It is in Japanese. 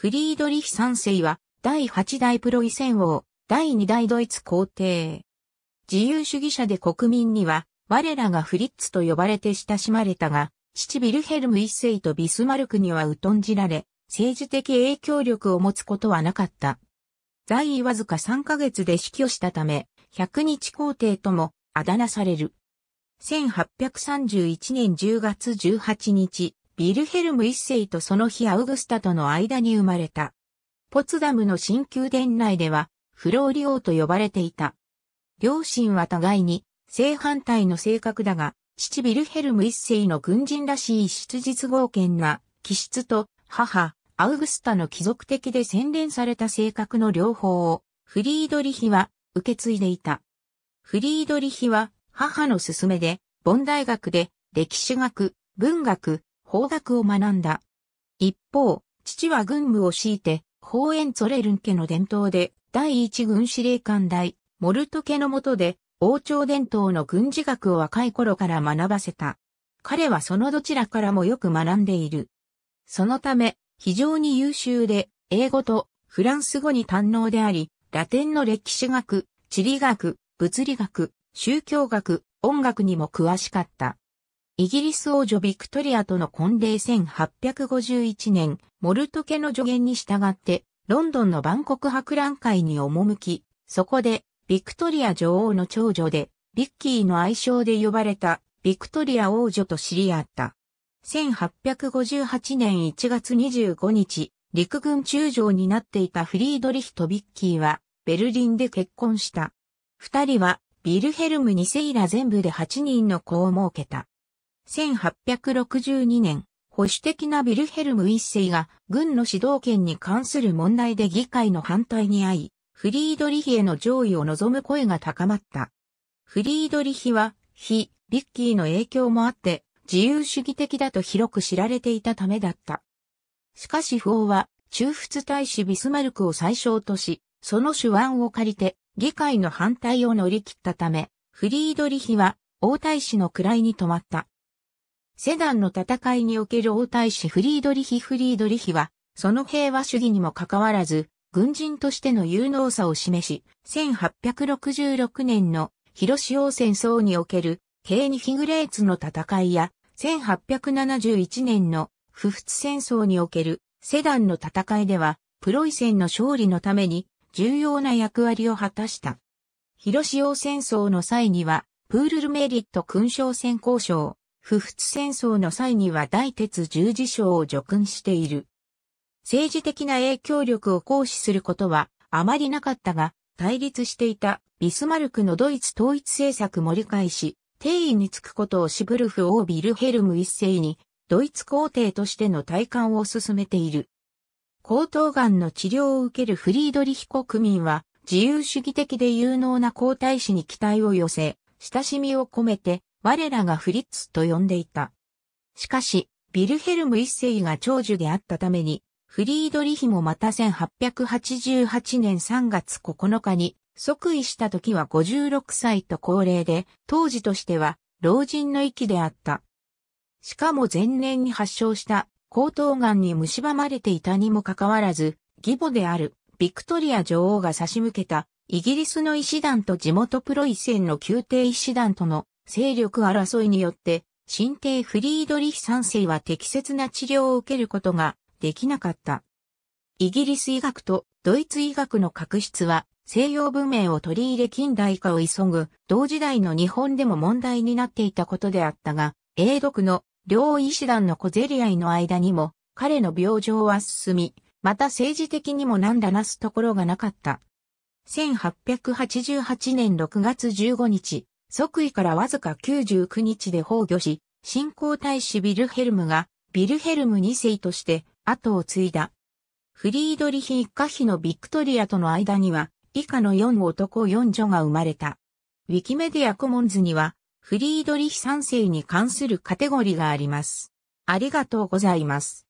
フリードリヒ三世は、第8代プロイセン王、第2代ドイツ皇帝。自由主義者で国民には、我らがフリッツと呼ばれて親しまれたが、父ビルヘルム一世とビスマルクには疎んじられ、政治的影響力を持つことはなかった。在位わずか3ヶ月で死去したため、100日皇帝ともあだ名される。1831年10月18日、ビルヘルム一世とその日アウグスタとの間に生まれた。ポツダムの新宮殿内では、フローリーと呼ばれていた。両親は互いに正反対の性格だが、父ビルヘルム一世の軍人らしい出実豪健な気質と母、アウグスタの貴族的で洗練された性格の両方をフリードリヒは受け継いでいた。フリードリヒは母の勧めで、ボン大学で歴史学、文学、法学を学んだ。一方、父は軍務を敷いて、ホーエンツォレルン家の伝統で、第一軍司令官大、モルト家の下で、王朝伝統の軍事学を若い頃から学ばせた。彼はそのどちらからもよく学んでいる。そのため、非常に優秀で、英語とフランス語に堪能であり、ラテンの歴史学、地理学、物理学、宗教学、音楽にも詳しかった。イギリス王女ビクトリアとの婚礼1851年、モルト家の助言に従って、ロンドンの万国博覧会に赴き、そこで、ビクトリア女王の長女で、ビッキーの愛称で呼ばれた、ビクトリア王女と知り合った。1858年1月25日、陸軍中将になっていたフリードリヒとビッキーは、ベルリンで結婚した。二人は、ビルヘルムセイラ全部で8人の子を設けた。1862年、保守的なビルヘルム一世が軍の指導権に関する問題で議会の反対に遭い、フリードリヒへの上位を望む声が高まった。フリードリヒは、非、ビッキーの影響もあって、自由主義的だと広く知られていたためだった。しかし不法は、中仏大使ビスマルクを最小とし、その手腕を借りて、議会の反対を乗り切ったため、フリードリヒは、王大使の位に止まった。セダンの戦いにおける王太子フリードリヒ・フリードリヒは、その平和主義にもかかわらず、軍人としての有能さを示し、1866年の広島戦争における、ケーニヒグレーツの戦いや、1871年の不仏戦争におけるセダンの戦いでは、プロイセンの勝利のために重要な役割を果たした。広島戦争の際には、プールルメリット勲章戦交渉、不仏戦争の際には大鉄十字章を除訓している。政治的な影響力を行使することはあまりなかったが、対立していたビスマルクのドイツ統一政策も理解し、定位につくことをシブルフ・オービルヘルム一世に、ドイツ皇帝としての体感を進めている。喉頭がんの治療を受けるフリードリヒ国民は、自由主義的で有能な皇太子に期待を寄せ、親しみを込めて、我らがフリッツと呼んでいた。しかし、ビルヘルム一世が長寿であったために、フリードリヒもまた1888年3月9日に即位した時は56歳と高齢で、当時としては老人の域であった。しかも前年に発症した喉頭がんに蝕まれていたにもかかわらず、義母であるビクトリア女王が差し向けたイギリスの医師団と地元プロイセンの宮廷医師団との勢力争いによって、新帝フリードリヒ三世は適切な治療を受けることができなかった。イギリス医学とドイツ医学の確執は西洋文明を取り入れ近代化を急ぐ同時代の日本でも問題になっていたことであったが、英独の両医師団の小競り合いの間にも彼の病状は進み、また政治的にも何だなすところがなかった。1888年6月15日、即位からわずか99日で崩御し、新皇太子ビルヘルムが、ビルヘルム2世として、後を継いだ。フリードリヒ一家妃のビクトリアとの間には、以下の4男4女が生まれた。ウィキメディアコモンズには、フリードリヒ3世に関するカテゴリーがあります。ありがとうございます。